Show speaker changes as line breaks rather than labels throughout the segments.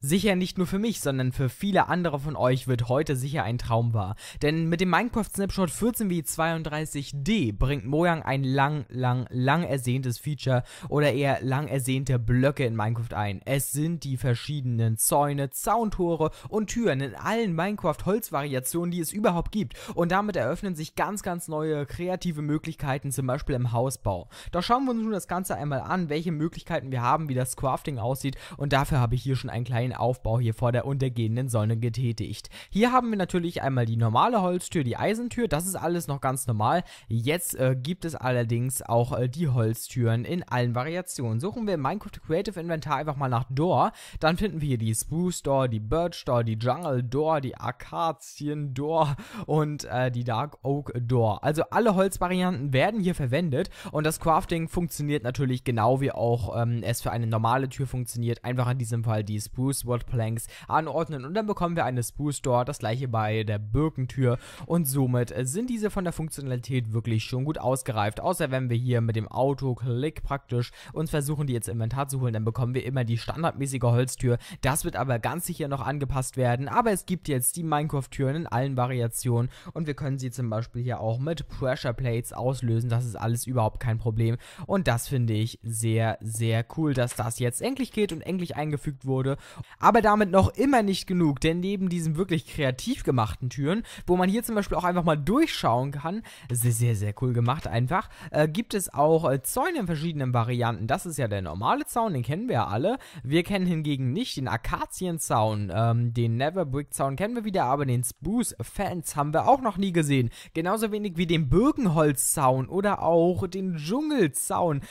Sicher nicht nur für mich, sondern für viele andere von euch wird heute sicher ein Traum wahr. Denn mit dem Minecraft Snapshot 14W32D bringt Mojang ein lang, lang, lang ersehntes Feature oder eher lang ersehnte Blöcke in Minecraft ein. Es sind die verschiedenen Zäune, Zauntore und Türen in allen Minecraft-Holzvariationen, die es überhaupt gibt. Und damit eröffnen sich ganz, ganz neue kreative Möglichkeiten, zum Beispiel im Hausbau. Doch schauen wir uns nun das Ganze einmal an, welche Möglichkeiten wir haben, wie das Crafting aussieht. Und dafür habe ich hier schon einen kleinen freien Aufbau hier vor der untergehenden Sonne getätigt. Hier haben wir natürlich einmal die normale Holztür, die Eisentür, das ist alles noch ganz normal. Jetzt äh, gibt es allerdings auch äh, die Holztüren in allen Variationen. Suchen wir im Minecraft Creative Inventar einfach mal nach Door, dann finden wir hier die Spruce Door, die Birch Door, die Jungle Door, die Akazien Door und äh, die Dark Oak Door. Also alle Holzvarianten werden hier verwendet und das Crafting funktioniert natürlich genau wie auch ähm, es für eine normale Tür funktioniert. Einfach in diesem Fall die Spruce Sword Planks anordnen und dann bekommen wir eine Spruce Store, das gleiche bei der Birkentür und somit äh, sind diese von der Funktionalität wirklich schon gut ausgereift, außer wenn wir hier mit dem Auto-Klick praktisch uns versuchen, die jetzt im Inventar zu holen, dann bekommen wir immer die standardmäßige Holztür, das wird aber ganz sicher noch angepasst werden, aber es gibt jetzt die Minecraft-Türen in allen Variationen und wir können sie zum Beispiel hier auch mit Pressure Plates auslösen, das ist alles überhaupt kein Problem und das finde ich sehr, sehr cool, dass das jetzt endlich geht und endlich eingefügt wurde aber damit noch immer nicht genug, denn neben diesen wirklich kreativ gemachten Türen, wo man hier zum Beispiel auch einfach mal durchschauen kann, sehr, sehr, sehr cool gemacht einfach, äh, gibt es auch äh, Zäune in verschiedenen Varianten. Das ist ja der normale Zaun, den kennen wir ja alle. Wir kennen hingegen nicht den Akazienzaun, ähm, den Neverbrick-Zaun kennen wir wieder, aber den Spruce-Fans haben wir auch noch nie gesehen. Genauso wenig wie den Birkenholz-Zaun oder auch den Dschungelzaun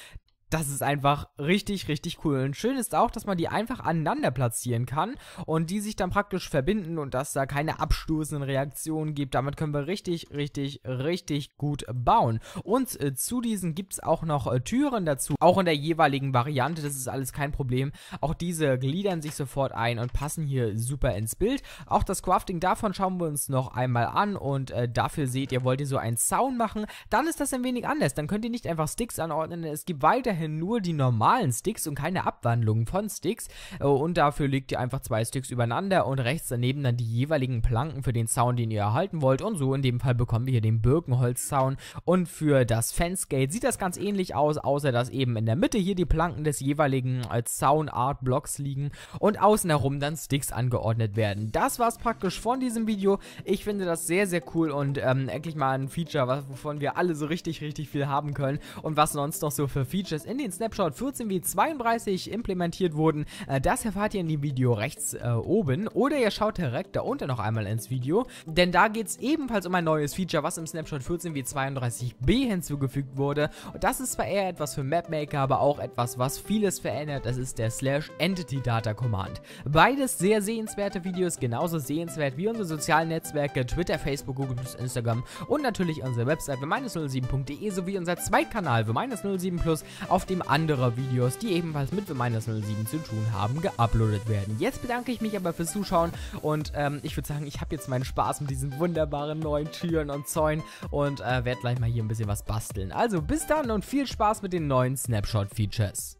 das ist einfach richtig, richtig cool. Und schön ist auch, dass man die einfach aneinander platzieren kann und die sich dann praktisch verbinden und dass da keine abstoßenden Reaktionen gibt. Damit können wir richtig, richtig, richtig gut bauen. Und äh, zu diesen gibt es auch noch äh, Türen dazu, auch in der jeweiligen Variante. Das ist alles kein Problem. Auch diese gliedern sich sofort ein und passen hier super ins Bild. Auch das Crafting davon schauen wir uns noch einmal an und äh, dafür seht ihr, wollt ihr so einen Zaun machen, dann ist das ein wenig anders. Dann könnt ihr nicht einfach Sticks anordnen. Es gibt weiterhin weiterhin nur die normalen Sticks und keine Abwandlungen von Sticks. Äh, und dafür legt ihr einfach zwei Sticks übereinander und rechts daneben dann die jeweiligen Planken für den Sound, den ihr erhalten wollt. Und so in dem Fall bekommen wir hier den Birkenholz-Sound. Und für das Fansgate sieht das ganz ähnlich aus, außer dass eben in der Mitte hier die Planken des jeweiligen Sound äh, Art Blocks liegen und außen herum dann Sticks angeordnet werden. Das war's praktisch von diesem Video. Ich finde das sehr, sehr cool und ähm, endlich mal ein Feature, wovon wir alle so richtig, richtig viel haben können und was sonst noch so für Features in den Snapshot 14 wie 32 implementiert wurden, äh, das erfahrt ihr in dem Video rechts äh, oben oder ihr schaut direkt da unten noch einmal ins Video, denn da geht es ebenfalls um ein neues Feature, was im Snapshot 14 wie 32 b hinzugefügt wurde. Und das ist zwar eher etwas für Mapmaker, aber auch etwas, was vieles verändert, das ist der Slash Entity Data Command. Beides sehr sehenswerte Videos, genauso sehenswert wie unsere sozialen Netzwerke, Twitter, Facebook, Google, Instagram und natürlich unsere Website www.minus07.de sowie unser Zweitkanal für Minus07 Plus, auf dem andere Videos, die ebenfalls mit The Miners 07 zu tun haben, geuploadet werden. Jetzt bedanke ich mich aber fürs Zuschauen und ähm, ich würde sagen, ich habe jetzt meinen Spaß mit diesen wunderbaren neuen Türen und Zäunen und äh, werde gleich mal hier ein bisschen was basteln. Also bis dann und viel Spaß mit den neuen Snapshot-Features.